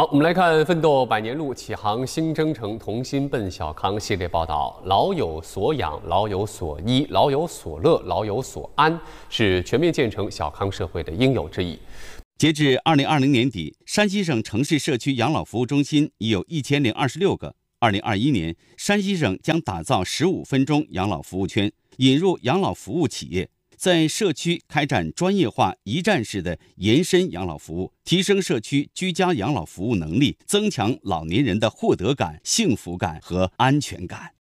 好，我们来看《奋斗百年路，启航新征程，同心奔小康》系列报道。老有所养、老有所依、老有所乐、老有所安，是全面建成小康社会的应有之义。截至二零二零年底，山西省城市社区养老服务中心已有一千零二十六个。二零二一年，山西省将打造十五分钟养老服务圈，引入养老服务企业。在社区开展专业化、一站式的延伸养老服务，提升社区居家养老服务能力，增强老年人的获得感、幸福感和安全感。